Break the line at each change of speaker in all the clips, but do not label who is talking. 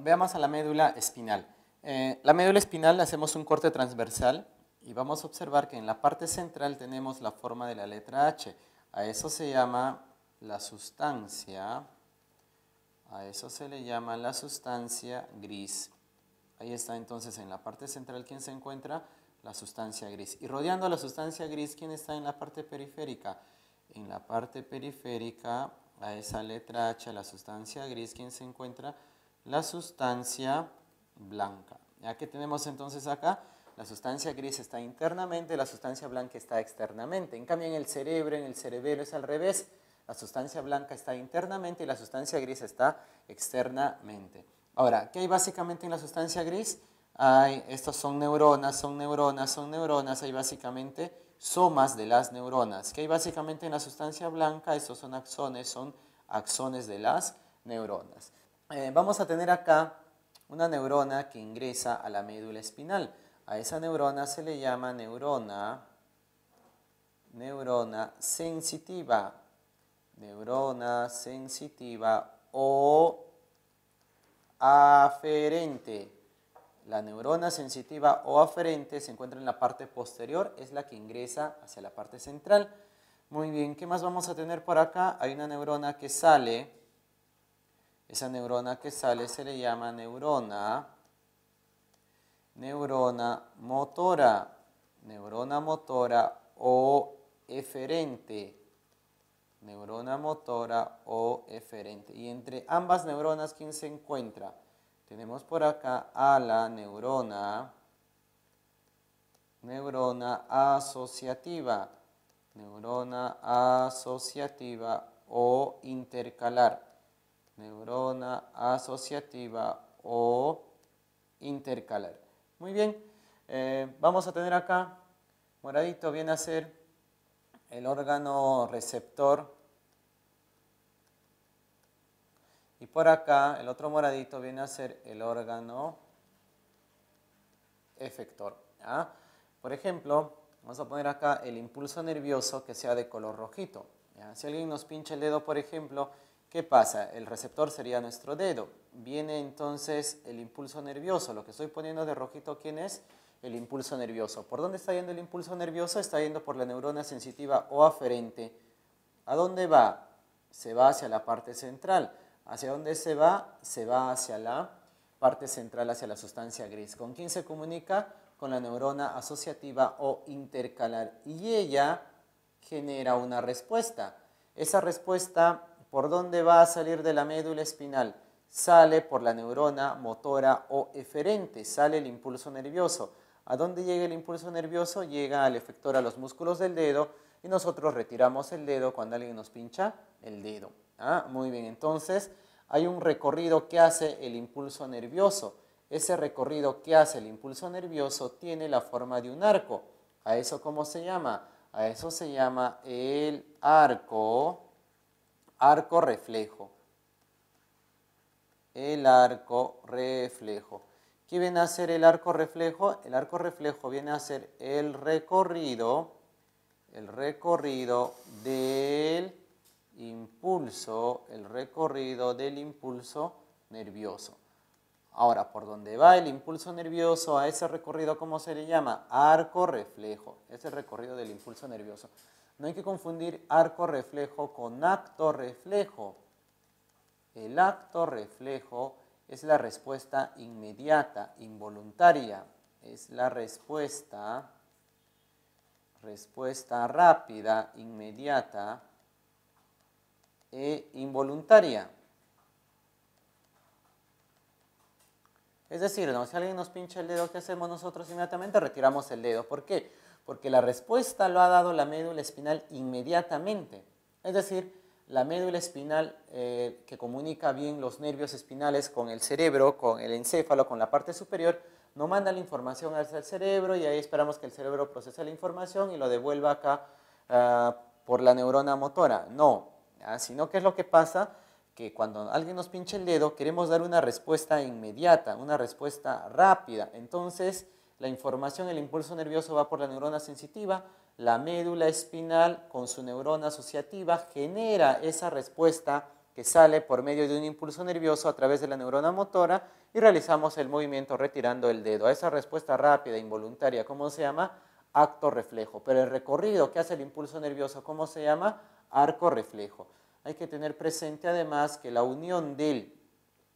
Veamos a la médula espinal. Eh, la médula espinal hacemos un corte transversal y vamos a observar que en la parte central tenemos la forma de la letra H. A eso se llama la sustancia, a eso se le llama la sustancia gris. Ahí está entonces en la parte central quien se encuentra la sustancia gris. Y rodeando a la sustancia gris, ¿quién está en la parte periférica? En la parte periférica, a esa letra H, la sustancia gris, ¿quién se encuentra? la sustancia blanca. Ya que tenemos entonces acá, la sustancia gris está internamente, la sustancia blanca está externamente. En cambio, en el cerebro, en el cerebelo es al revés. La sustancia blanca está internamente y la sustancia gris está externamente. Ahora, ¿qué hay básicamente en la sustancia gris? Hay, estos son neuronas, son neuronas, son neuronas, hay básicamente somas de las neuronas. ¿Qué hay básicamente en la sustancia blanca? Estos son axones, son axones de las neuronas. Eh, vamos a tener acá una neurona que ingresa a la médula espinal. A esa neurona se le llama neurona, neurona sensitiva, neurona sensitiva o aferente. La neurona sensitiva o aferente se encuentra en la parte posterior, es la que ingresa hacia la parte central. Muy bien, ¿qué más vamos a tener por acá? Hay una neurona que sale esa neurona que sale se le llama neurona, neurona motora, neurona motora o eferente, neurona motora o eferente. Y entre ambas neuronas, ¿quién se encuentra? Tenemos por acá a la neurona, neurona asociativa, neurona asociativa o intercalar neurona asociativa o intercalar. Muy bien, eh, vamos a tener acá, moradito viene a ser el órgano receptor y por acá el otro moradito viene a ser el órgano efector. Por ejemplo, vamos a poner acá el impulso nervioso que sea de color rojito. Si alguien nos pincha el dedo, por ejemplo, ¿Qué pasa? El receptor sería nuestro dedo. Viene entonces el impulso nervioso. Lo que estoy poniendo de rojito, ¿quién es? El impulso nervioso. ¿Por dónde está yendo el impulso nervioso? Está yendo por la neurona sensitiva o aferente. ¿A dónde va? Se va hacia la parte central. ¿Hacia dónde se va? Se va hacia la parte central, hacia la sustancia gris. ¿Con quién se comunica? Con la neurona asociativa o intercalar. Y ella genera una respuesta. Esa respuesta ¿Por dónde va a salir de la médula espinal? Sale por la neurona motora o eferente, sale el impulso nervioso. ¿A dónde llega el impulso nervioso? Llega al efector a los músculos del dedo y nosotros retiramos el dedo cuando alguien nos pincha el dedo. Ah, muy bien, entonces hay un recorrido que hace el impulso nervioso. Ese recorrido que hace el impulso nervioso tiene la forma de un arco. ¿A eso cómo se llama? A eso se llama el arco arco reflejo. El arco reflejo. ¿Qué viene a ser el arco reflejo? El arco reflejo viene a ser el recorrido, el recorrido del impulso, el recorrido del impulso nervioso. Ahora, por dónde va el impulso nervioso a ese recorrido, ¿cómo se le llama? Arco reflejo. Es el recorrido del impulso nervioso. No hay que confundir arco reflejo con acto reflejo. El acto reflejo es la respuesta inmediata, involuntaria. Es la respuesta, respuesta rápida, inmediata e involuntaria. Es decir, si alguien nos pincha el dedo, ¿qué hacemos nosotros inmediatamente? Retiramos el dedo. ¿Por qué? Porque la respuesta lo ha dado la médula espinal inmediatamente. Es decir, la médula espinal eh, que comunica bien los nervios espinales con el cerebro, con el encéfalo, con la parte superior, no manda la información hacia el cerebro y ahí esperamos que el cerebro procese la información y lo devuelva acá ah, por la neurona motora. No, ah, sino que es lo que pasa que cuando alguien nos pincha el dedo queremos dar una respuesta inmediata, una respuesta rápida. Entonces, la información, el impulso nervioso va por la neurona sensitiva, la médula espinal con su neurona asociativa genera esa respuesta que sale por medio de un impulso nervioso a través de la neurona motora y realizamos el movimiento retirando el dedo. A esa respuesta rápida, involuntaria, ¿cómo se llama? Acto reflejo. Pero el recorrido que hace el impulso nervioso, ¿cómo se llama? Arco reflejo. Hay que tener presente además que la unión de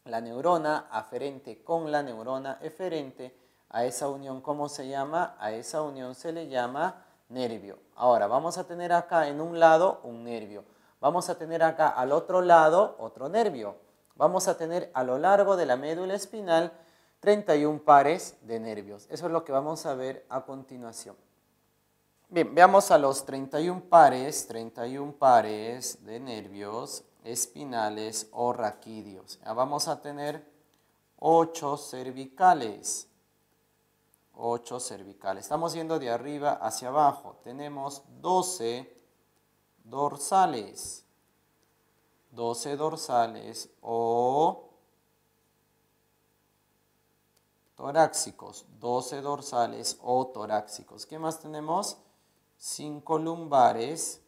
la neurona aferente con la neurona eferente, a esa unión, ¿cómo se llama? A esa unión se le llama nervio. Ahora, vamos a tener acá en un lado un nervio. Vamos a tener acá al otro lado otro nervio. Vamos a tener a lo largo de la médula espinal 31 pares de nervios. Eso es lo que vamos a ver a continuación. Bien, veamos a los 31 pares, 31 pares de nervios espinales o raquídeos. Vamos a tener 8 cervicales. 8 cervicales. Estamos yendo de arriba hacia abajo. Tenemos 12 dorsales. 12 dorsales o toráxicos. 12 dorsales o toráxicos. ¿Qué más tenemos? 5 lumbares,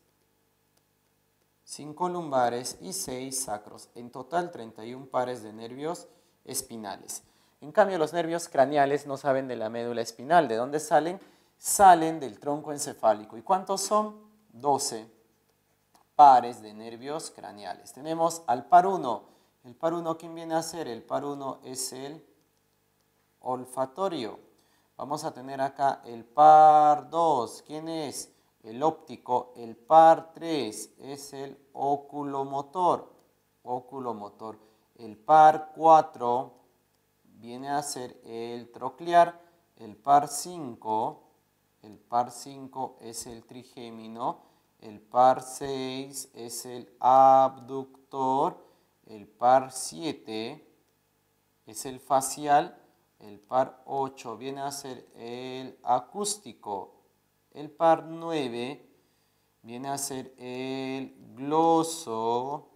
5 lumbares y 6 sacros. En total 31 pares de nervios espinales. En cambio, los nervios craneales no saben de la médula espinal. ¿De dónde salen? Salen del tronco encefálico. ¿Y cuántos son? 12 pares de nervios craneales. Tenemos al par 1. ¿El par 1 quién viene a ser? El par 1 es el olfatorio. Vamos a tener acá el par 2. ¿Quién es? El óptico. El par 3 es el oculomotor. Oculomotor. El par 4 viene a ser el troclear. El par 5, el par 5 es el trigémino. El par 6 es el abductor. El par 7 es el facial el par 8 viene a ser el acústico. El par 9 viene a ser el Gloso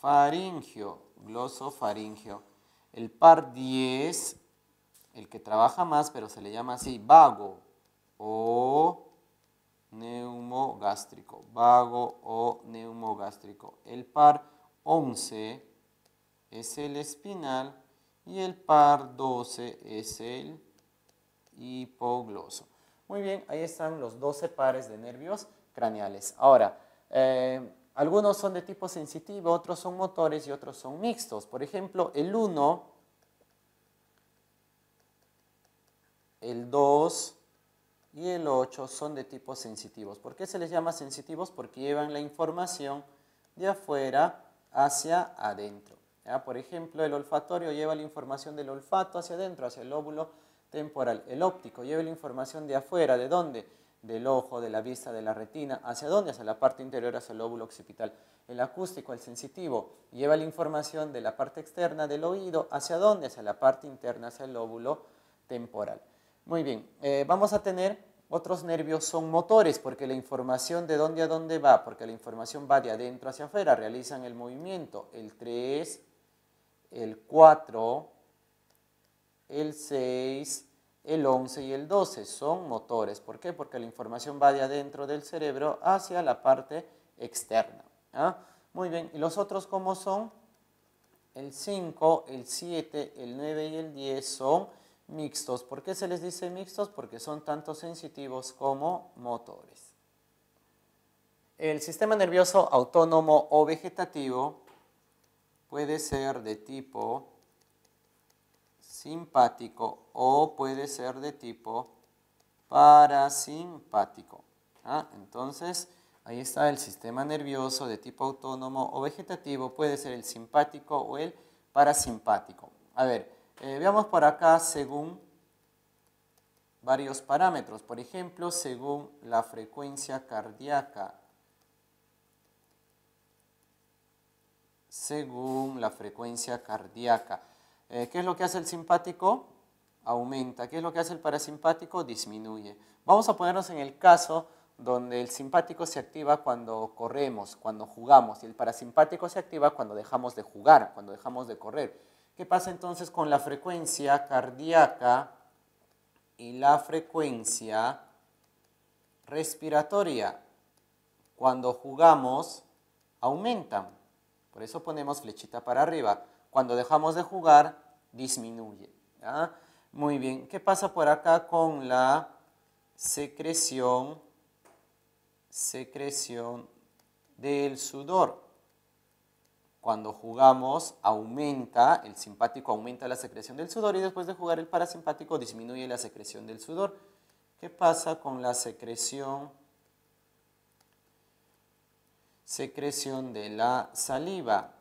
faringio. El par 10, el que trabaja más, pero se le llama así, vago o neumogástrico. Vago o neumogástrico. El par 11 es el espinal y el par 12 es el hipogloso. Muy bien, ahí están los 12 pares de nervios craneales. Ahora, eh, algunos son de tipo sensitivo, otros son motores y otros son mixtos. Por ejemplo, el 1, el 2 y el 8 son de tipo sensitivos. ¿Por qué se les llama sensitivos? Porque llevan la información de afuera hacia adentro. Ah, por ejemplo, el olfatorio lleva la información del olfato hacia adentro, hacia el lóbulo temporal. El óptico lleva la información de afuera, ¿de dónde? Del ojo, de la vista, de la retina. ¿Hacia dónde? Hacia la parte interior, hacia el lóbulo occipital. El acústico, el sensitivo, lleva la información de la parte externa del oído. ¿Hacia dónde? Hacia la parte interna, hacia el lóbulo temporal. Muy bien, eh, vamos a tener... Otros nervios son motores porque la información de dónde a dónde va, porque la información va de adentro hacia afuera, realizan el movimiento, el 3, el 4, el 6, el 11 y el 12 son motores. ¿Por qué? Porque la información va de adentro del cerebro hacia la parte externa. ¿ah? Muy bien, ¿y los otros cómo son? El 5, el 7, el 9 y el 10 son mixtos. ¿Por qué se les dice mixtos? Porque son tanto sensitivos como motores. El sistema nervioso autónomo o vegetativo puede ser de tipo simpático o puede ser de tipo parasimpático. ¿ah? Entonces, ahí está el sistema nervioso de tipo autónomo o vegetativo, puede ser el simpático o el parasimpático. A ver, eh, veamos por acá según varios parámetros, por ejemplo, según la frecuencia cardíaca, según la frecuencia cardíaca. Eh, ¿Qué es lo que hace el simpático? Aumenta. ¿Qué es lo que hace el parasimpático? Disminuye. Vamos a ponernos en el caso donde el simpático se activa cuando corremos, cuando jugamos, y el parasimpático se activa cuando dejamos de jugar, cuando dejamos de correr. ¿Qué pasa entonces con la frecuencia cardíaca y la frecuencia respiratoria? Cuando jugamos, aumentan. Por eso ponemos flechita para arriba. Cuando dejamos de jugar, disminuye. Muy bien, ¿qué pasa por acá con la secreción, secreción del sudor? Cuando jugamos aumenta, el simpático aumenta la secreción del sudor y después de jugar el parasimpático disminuye la secreción del sudor. ¿Qué pasa con la secreción secreción de la saliva.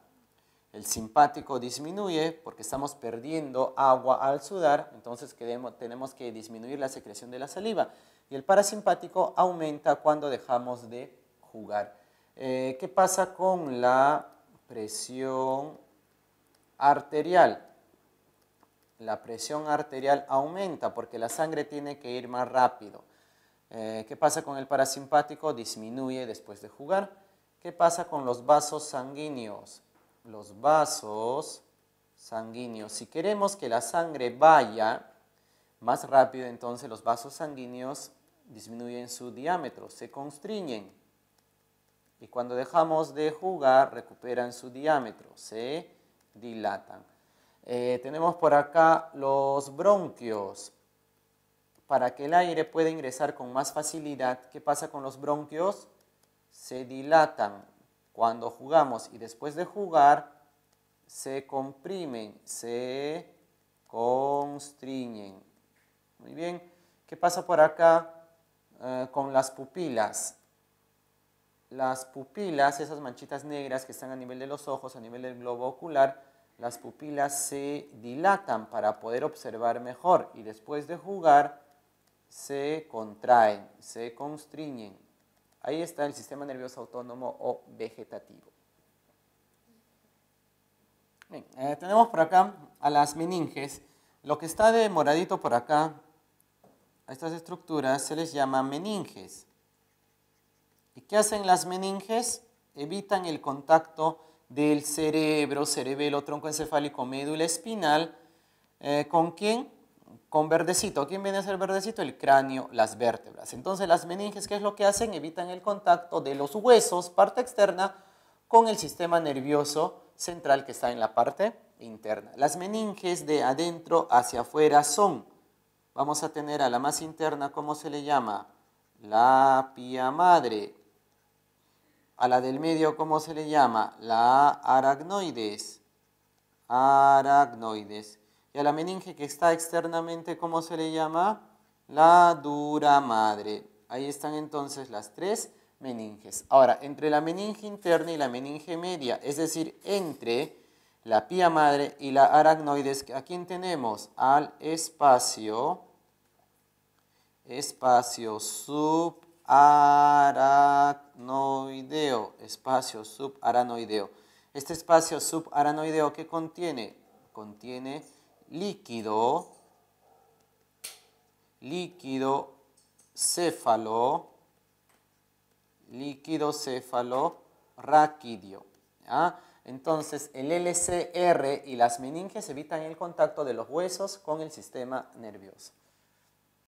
El simpático disminuye porque estamos perdiendo agua al sudar, entonces tenemos que disminuir la secreción de la saliva. Y el parasimpático aumenta cuando dejamos de jugar. Eh, ¿Qué pasa con la presión arterial? La presión arterial aumenta porque la sangre tiene que ir más rápido. Eh, ¿Qué pasa con el parasimpático? Disminuye después de jugar. ¿Qué pasa con los vasos sanguíneos? Los vasos sanguíneos. Si queremos que la sangre vaya más rápido, entonces los vasos sanguíneos disminuyen su diámetro, se constriñen. Y cuando dejamos de jugar, recuperan su diámetro, se dilatan. Eh, tenemos por acá los bronquios. Para que el aire pueda ingresar con más facilidad, ¿qué pasa con los bronquios? se dilatan cuando jugamos y después de jugar se comprimen, se constriñen. Muy bien, ¿qué pasa por acá eh, con las pupilas? Las pupilas, esas manchitas negras que están a nivel de los ojos, a nivel del globo ocular, las pupilas se dilatan para poder observar mejor y después de jugar se contraen, se constriñen. Ahí está el sistema nervioso autónomo o vegetativo. Eh, tenemos por acá a las meninges. Lo que está de moradito por acá, a estas estructuras se les llama meninges. ¿Y qué hacen las meninges? Evitan el contacto del cerebro, cerebelo, tronco encefálico, médula espinal, eh, ¿con quién? con verdecito. ¿Quién viene a ser verdecito? El cráneo, las vértebras. Entonces las meninges, ¿qué es lo que hacen? Evitan el contacto de los huesos, parte externa, con el sistema nervioso central que está en la parte interna. Las meninges de adentro hacia afuera son, vamos a tener a la más interna, ¿cómo se le llama? La pía madre. A la del medio, ¿cómo se le llama? La aracnoides. Aracnoides y a la meninge que está externamente, ¿cómo se le llama? La dura madre. Ahí están entonces las tres meninges. Ahora, entre la meninge interna y la meninge media, es decir, entre la pía madre y la aracnoides, ¿a quién tenemos? Al espacio, espacio subaracnoideo, espacio subaranoideo. Este espacio subaracnoideo, ¿qué contiene? Contiene líquido, líquido céfalo, líquido céfalo raquidio. Entonces, el LCR y las meninges evitan el contacto de los huesos con el sistema nervioso.